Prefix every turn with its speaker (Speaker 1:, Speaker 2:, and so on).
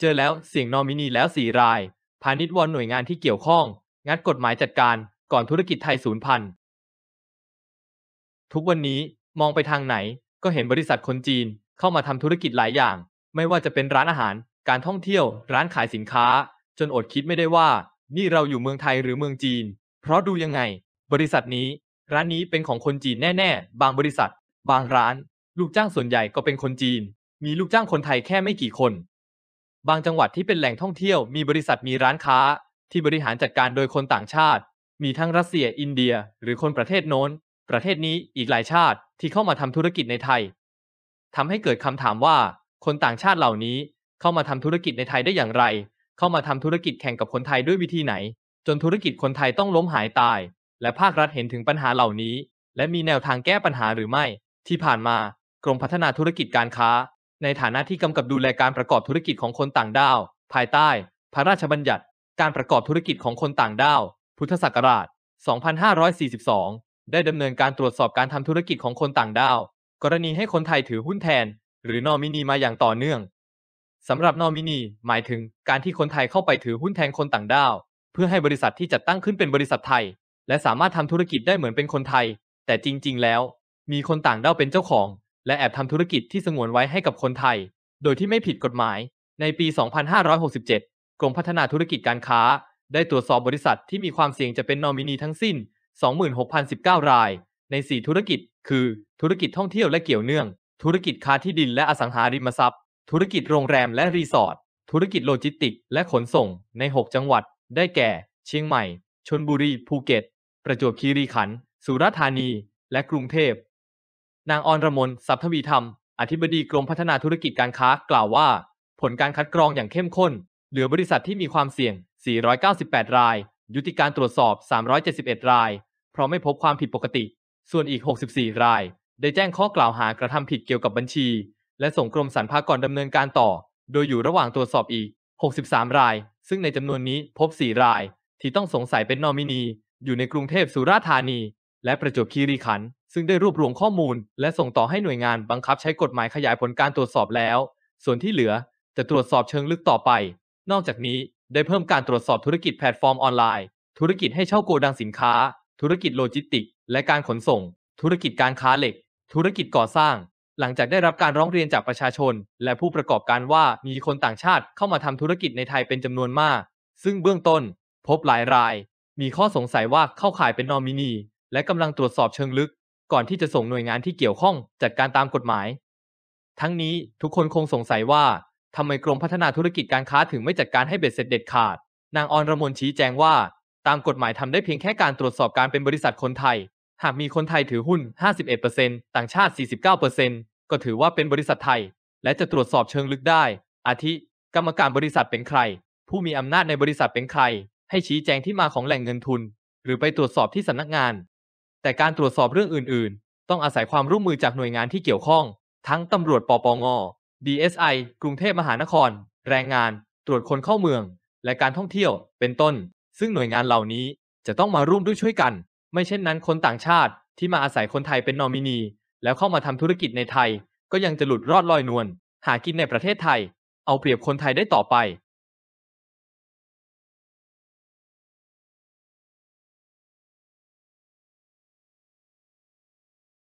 Speaker 1: เจอแล้วเสียงนอมินีแล้วสี่ราย พาณิชย์วอนหน่วยงานที่เกี่ยวข้อง งัดกฎหมายจัดการก่อนธุรกิจไทยสูญพันธุ์ทุกวันนี้มองไปทางไหน ก็เห็นบริษัทคนจีนเข้ามาทำธุรกิจหลายอย่าง ไม่ว่าจะเป็นร้านอาหาร การท่องเที่ยวร้านขายสินค้า จนอดคิดไม่ได้ว่า นี่เราอยู่เมืองไทยหรือเมืองจีน เพราะดูยังไง บริษัทนี้ ร้านนี้เป็นของคนจีนแน่ๆบางบริษัท บางร้าน ลูกจ้างส่วนใหญ่ก็เป็นคนจีน มีลูกจ้างคนไทยแค่ไม่กี่คนบางจังหวัดที่เป็นแหล่งท่องเที่ยวมีบริษัทมีร้านค้า ที่บริหารจัดการโดยคนต่างชาติ มีทั้งรัสเซียอินเดีย หรือคนประเทศ โน้น ประเทศนี้อีกหลายชาติ ที่เข้ามาทำธุรกิจในไทย ทำให้เกิดคำถามว่า คนต่างชาติเหล่านี้เข้ามาทำธุรกิจในไทยได้อย่างไร เข้ามาทำธุรกิจแข่งกับคนไทยด้วยวิธีไหน จนธุรกิจคนไทยต้องล้มหายตาย และภาครัฐเห็นถึงปัญหาเหล่านี้ และมีแนวทางแก้ปัญหาหรือไม่ ที่ผ่านมากรมพัฒนาธุรกิจการค้าในฐานะที่กำกับดูแลการประกอบธุรกิจของคนต่างด้าวภายใต้ พระราชบัญญัติ การประกอบธุรกิจของคนต่างด้าวพุทธศักราช 2542 ได้ดำเนินการตรวจสอบการทำธุรกิจของคนต่างด้าวกรณีให้คนไทยถือหุ้นแทน หรือนอมินีมาอย่างต่อเนื่องสำหรับนอมินี หมายถึง การที่คนไทยเข้าไปถือหุ้นแทนคนต่างด้าว เพื่อให้บริษัทที่จัดตั้งขึ้นเป็นบริษัทไทย และสามารถทำธุรกิจได้เหมือนเป็นคนไทย แต่จริงๆ แล้ว มีคนต่างด้าวเป็นเจ้าของและแอบทำธุรกิจที่สงวนไว้ให้กับคนไทย โดยที่ไม่ผิดกฎหมาย ในปี 2567 กรมพัฒนาธุรกิจการค้า ได้ตรวจสอบบริษัทที่มีความเสี่ยงจะเป็นนอมินีทั้งสิ้น 26,019 ราย ใน 4 ธุรกิจ คือ ธุรกิจท่องเที่ยวและเกี่ยวเนื่อง ธุรกิจค้าที่ดินและอสังหาริมทรัพย์ ธุรกิจโรงแรมและรีสอร์ท ธุรกิจโลจิสติกและขนส่ง ใน 6 จังหวัด ได้แก่ เชียงใหม่ชนบุรี ภูเก็ต ประจวบคีรีขันธ์ สุราษฎร์ธานี และกรุงเทพนางออรรมนทรัพทวีธรรมอธิบดีกรมพัฒนาธุรกิจการค้ากล่าวว่า ผลการคัดกรองอย่างเข้มข้น เหลือบริษัทที่มีความเสี่ยง 498 ราย ยุติการตรวจสอบ 371 ราย เพราะไม่พบความผิดปกติ ส่วนอีก 64 ราย ได้แจ้งข้อกล่าวหากระทำผิดเกี่ยวกับบัญชี และส่งกรมสรรพากรดำเนินการต่อ โดยอยู่ระหว่างตรวจสอบอีก 63 ราย ซึ่งในจำนวนนี้พบ 4 ราย ที่ต้องสงสัยเป็นนอมินี อยู่ในกรุงเทพสุราษฎร์ธานีและประจวบคีรีขันธ์ซึ่งได้รวบรวมข้อมูล และส่งต่อให้หน่วยงานบังคับใช้กฎหมายขยายผลการตรวจสอบแล้ว ส่วนที่เหลือจะตรวจสอบเชิงลึกต่อไป นอกจากนี้ได้เพิ่มการตรวจสอบธุรกิจแพลตฟอร์มออนไลน์ ธุรกิจให้เช่าโกดังสินค้า ธุรกิจโลจิสติกและการขนส่ง ธุรกิจการค้าเหล็ก ธุรกิจก่อสร้าง หลังจากได้รับการร้องเรียนจากประชาชน และผู้ประกอบการว่ามีคนต่างชาติเข้ามาทำธุรกิจในไทยเป็นจำนวนมาก ซึ่งเบื้องต้น พบหลายรายมีข้อสงสัยว่าเข้าข่ายเป็นนอมินีและกำลังตรวจสอบเชิงลึกก่อนที่จะส่งหน่วยงานที่เกี่ยวข้องจัดการตามกฎหมาย ทั้งนี้ทุกคนคงสงสัยว่าทำไมกรมพัฒนาธุรกิจการค้าถึงไม่จัดการให้เบ็ดเสร็จเด็ดขาด นางออนรมนชี้แจงว่า ตามกฎหมายทำได้เพียงแค่การตรวจสอบการเป็นบริษัทคนไทย หากมีคนไทยถือหุ้น 51%ต่างชาติ 49%ก็ถือว่าเป็นบริษัทไทย และจะตรวจสอบเชิงลึกได้ อาทิ กรรมการบริษัทเป็นใคร ผู้มีอำนาจในบริษัทเป็นใคร ให้ชี้แจงที่มาของแหล่งเงินทุน หรือไปตรวจสอบที่สำนักงานแต่การตรวจสอบเรื่องอื่นๆ ต้องอาศัยความร่วมมือจากหน่วยงานที่เกี่ยวข้อง ทั้งตำรวจปปง DSI กรุงเทพมหานคร แรงงาน ตรวจคนเข้าเมือง และการท่องเที่ยว เป็นต้น ซึ่งหน่วยงานเหล่านี้จะต้องมาร่วมด้วยช่วยกัน ไม่เช่นนั้นคนต่างชาติที่มาอาศัยคนไทยเป็นนอมินี แล้วเข้ามาทำธุรกิจในไทย ก็ยังจะหลุดรอดลอยนวลหากินในประเทศไทย เอาเปรียบคนไทยได้ต่อไป